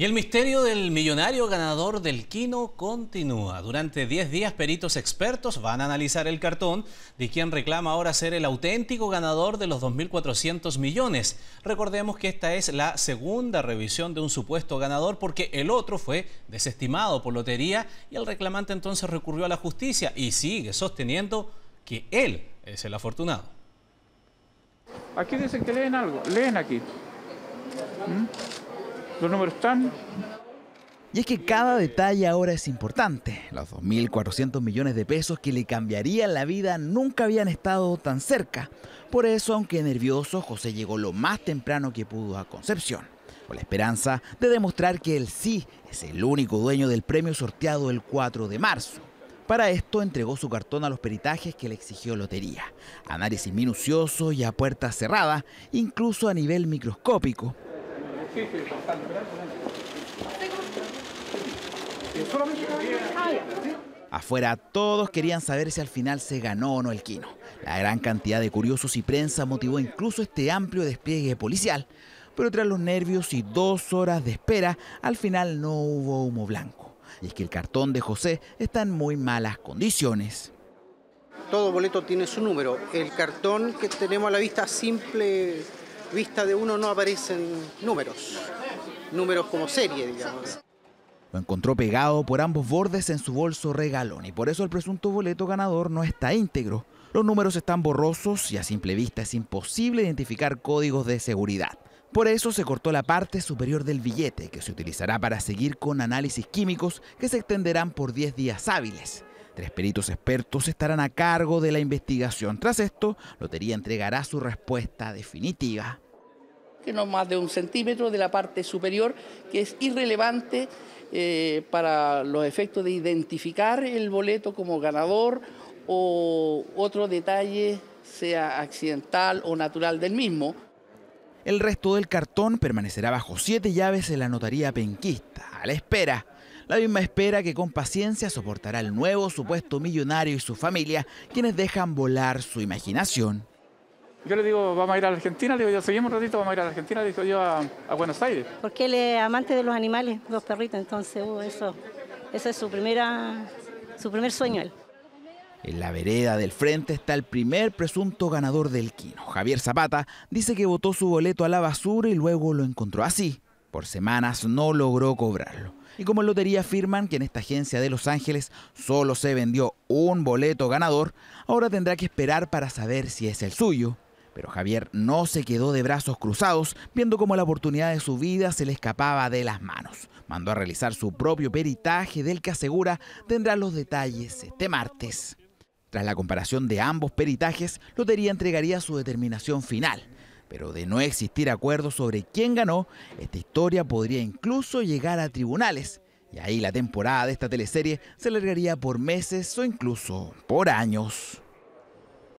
Y el misterio del millonario ganador del Quino continúa. Durante 10 días, peritos expertos van a analizar el cartón de quien reclama ahora ser el auténtico ganador de los 2.400 millones. Recordemos que esta es la segunda revisión de un supuesto ganador porque el otro fue desestimado por lotería y el reclamante entonces recurrió a la justicia y sigue sosteniendo que él es el afortunado. Aquí dicen que leen algo, leen aquí. ¿Mm? Los números están. Y es que cada detalle ahora es importante. Los 2.400 millones de pesos que le cambiarían la vida nunca habían estado tan cerca. Por eso, aunque nervioso, José llegó lo más temprano que pudo a Concepción, con la esperanza de demostrar que él sí es el único dueño del premio sorteado el 4 de marzo. Para esto entregó su cartón a los peritajes que le exigió Lotería. Análisis minucioso y a puerta cerrada, incluso a nivel microscópico, Ah, Afuera todos querían saber si al final se ganó o no el quino. La gran cantidad de curiosos y prensa motivó incluso este amplio despliegue policial. Pero tras los nervios y dos horas de espera, al final no hubo humo blanco. Y es que el cartón de José está en muy malas condiciones. Todo boleto tiene su número. El cartón que tenemos a la vista simple vista de uno no aparecen números, números como serie, digamos. Lo encontró pegado por ambos bordes en su bolso regalón y por eso el presunto boleto ganador no está íntegro. Los números están borrosos y a simple vista es imposible identificar códigos de seguridad. Por eso se cortó la parte superior del billete, que se utilizará para seguir con análisis químicos que se extenderán por 10 días hábiles. Tres peritos expertos estarán a cargo de la investigación. Tras esto, Lotería entregará su respuesta definitiva. Que no más de un centímetro de la parte superior, que es irrelevante eh, para los efectos de identificar el boleto como ganador o otro detalle, sea accidental o natural del mismo. El resto del cartón permanecerá bajo siete llaves en la notaría penquista, a la espera la misma espera que con paciencia soportará el nuevo supuesto millonario y su familia, quienes dejan volar su imaginación. Yo le digo, vamos a ir a Argentina, le digo, yo seguimos un ratito, vamos a ir a Argentina, le digo yo a, Buenos Aires. Porque él es amante de los animales, los perritos, entonces uh, eso, ese es su, primera, su primer sueño En la vereda del frente está el primer presunto ganador del Quino. Javier Zapata dice que votó su boleto a la basura y luego lo encontró así, por semanas no logró cobrarlo. Y como Lotería afirman que en esta agencia de Los Ángeles solo se vendió un boleto ganador, ahora tendrá que esperar para saber si es el suyo. Pero Javier no se quedó de brazos cruzados, viendo cómo la oportunidad de su vida se le escapaba de las manos. Mandó a realizar su propio peritaje del que asegura tendrá los detalles este martes. Tras la comparación de ambos peritajes, Lotería entregaría su determinación final. Pero de no existir acuerdo sobre quién ganó, esta historia podría incluso llegar a tribunales. Y ahí la temporada de esta teleserie se alargaría por meses o incluso por años.